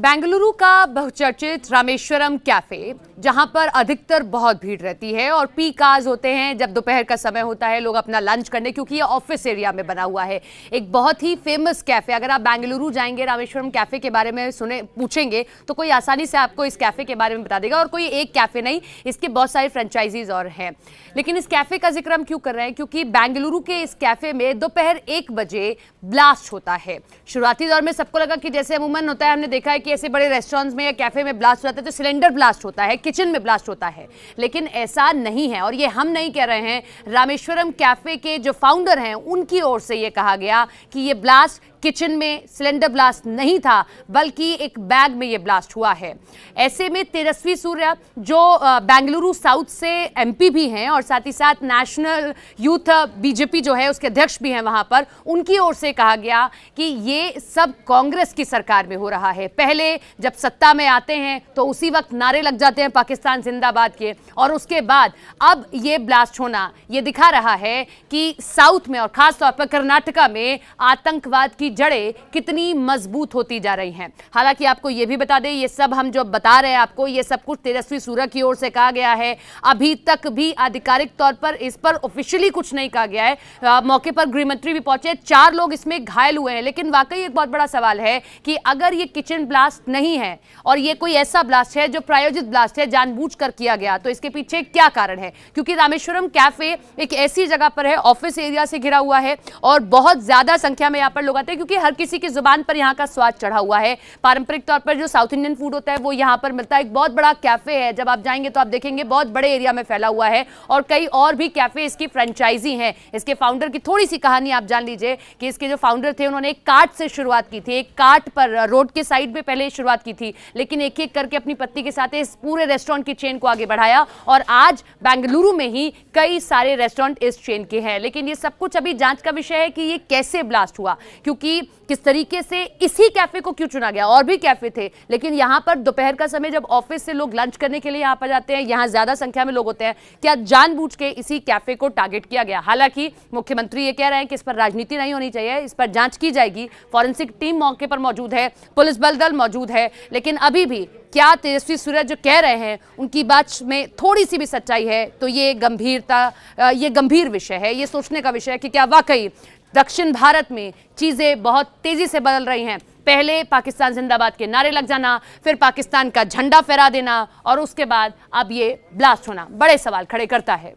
बेंगलुरु का बहुचर्चित रामेश्वरम कैफ़े जहां पर अधिकतर बहुत भीड़ रहती है और पी काज होते हैं जब दोपहर का समय होता है लोग अपना लंच करने क्योंकि ये ऑफिस एरिया में बना हुआ है एक बहुत ही फेमस कैफ़े अगर आप बेंगलुरु जाएंगे रामेश्वरम कैफ़े के बारे में सुने पूछेंगे तो कोई आसानी से आपको इस कैफ़े के बारे में बता देगा और कोई एक कैफ़े नहीं इसके बहुत सारे फ्रेंचाइजीज और हैं लेकिन इस कैफ़े का जिक्र हम क्यों कर रहे हैं क्योंकि बेंगलुरु के इस कैफ़े में दोपहर एक बजे ब्लास्ट होता है शुरुआती दौर में सबको लगा कि जैसे अमूमन होता है हमने देखा है कि ऐसे बड़े रेस्टोरेंट्स में या कैफ़े में ब्लास्ट हो जाता है तो सिलेंडर ब्लास्ट होता है किचन में ब्लास्ट होता है लेकिन ऐसा नहीं है और ये हम नहीं कह रहे हैं रामेश्वरम कैफ़े के जो फाउंडर हैं उनकी ओर से ये कहा गया कि ये ब्लास्ट किचन में सिलेंडर ब्लास्ट नहीं था बल्कि एक बैग में ये ब्लास्ट हुआ है ऐसे में तेजस्वी सूर्य जो बेंगलुरु साउथ से एमपी भी हैं और साथ ही साथ नेशनल यूथ बीजेपी जो है उसके अध्यक्ष भी हैं वहाँ पर उनकी ओर से कहा गया कि ये सब कांग्रेस की सरकार में हो रहा है पहले जब सत्ता में आते हैं तो उसी वक्त नारे लग जाते हैं पाकिस्तान जिंदाबाद के और उसके बाद अब ये ब्लास्ट होना ये दिखा रहा है कि साउथ में और खासतौर पर कर्नाटका में आतंकवाद की जड़ें कितनी मजबूत होती जा रही हैं हालांकि आपको ये भी बता दें ये सब हम जो बता रहे हैं आपको ये सब कुछ तेजस्वी सूर्य की ओर से कहा गया है अभी तक भी आधिकारिक तौर पर इस पर ऑफिशियली कुछ नहीं कहा गया है मौके पर गृहमंत्री भी पहुंचे चार लोग इसमें घायल हुए हैं लेकिन वाकई एक बहुत बड़ा सवाल है कि अगर ये किचन ब्लास्ट नहीं है और ये कोई ऐसा ब्लास्ट है जो प्रायोजित ब्लास्ट है जानबूझ किया गया तो इसके पीछे क्या कारण है क्योंकि रामेश्वरम कैफे एक ऐसी जगह पर है ऑफिस एरिया से घिरा हुआ है और बहुत ज्यादा संख्या में यहाँ पर लोग आते हैं क्योंकि हर किसी की जुबान पर यहाँ का स्वाद चढ़ा हुआ है पारंपरिक तौर पर जो साउथ इंडियन फूड होता है वो यहाँ पर मिलता है एक बहुत बड़ा कैफ़े है जब आप जाएंगे तो आप देखेंगे बहुत बड़े एरिया में फैला हुआ है और कई और भी कैफ़े इसकी फ्रेंचाइजी हैं इसके फाउंडर की थोड़ी सी कहानी आप जान लीजिए कि इसके जो फाउंडर थे उन्होंने एक कार्ट से शुरुआत की थी एक कार्ट पर रोड के साइड में पहले शुरुआत की थी लेकिन एक एक करके अपनी पत्नी के साथ इस पूरे रेस्टोरेंट की चेन को आगे बढ़ाया और आज बेंगलुरु में ही कई सारे रेस्टोरेंट इस चेन के हैं लेकिन ये सब कुछ अभी जांच का विषय है कि ये कैसे ब्लास्ट हुआ क्योंकि कि किस तरीके से इसी कैफे को क्यों चुना गया और भी कैफे थे लेकिन यहाँ पर दोपहर का समय जब ऑफिस से लोग लंच करने के लिए यहाँ पर जाते हैं यहाँ ज्यादा संख्या में लोग होते हैं क्या जानबूझ के इसी कैफे को टारगेट किया गया हालांकि मुख्यमंत्री ये कह रहे हैं कि इस पर राजनीति नहीं होनी चाहिए इस पर जांच की जाएगी फॉरेंसिक टीम मौके पर मौजूद है पुलिस बल दल मौजूद है लेकिन अभी भी क्या तेजस्वी सूर्य जो कह रहे हैं उनकी बात में थोड़ी सी भी सच्चाई है तो ये गंभीरता ये गंभीर विषय है ये सोचने का विषय है कि क्या वाकई दक्षिण भारत में चीज़ें बहुत तेज़ी से बदल रही हैं पहले पाकिस्तान जिंदाबाद के नारे लग जाना फिर पाकिस्तान का झंडा फहरा देना और उसके बाद अब ये ब्लास्ट होना बड़े सवाल खड़े करता है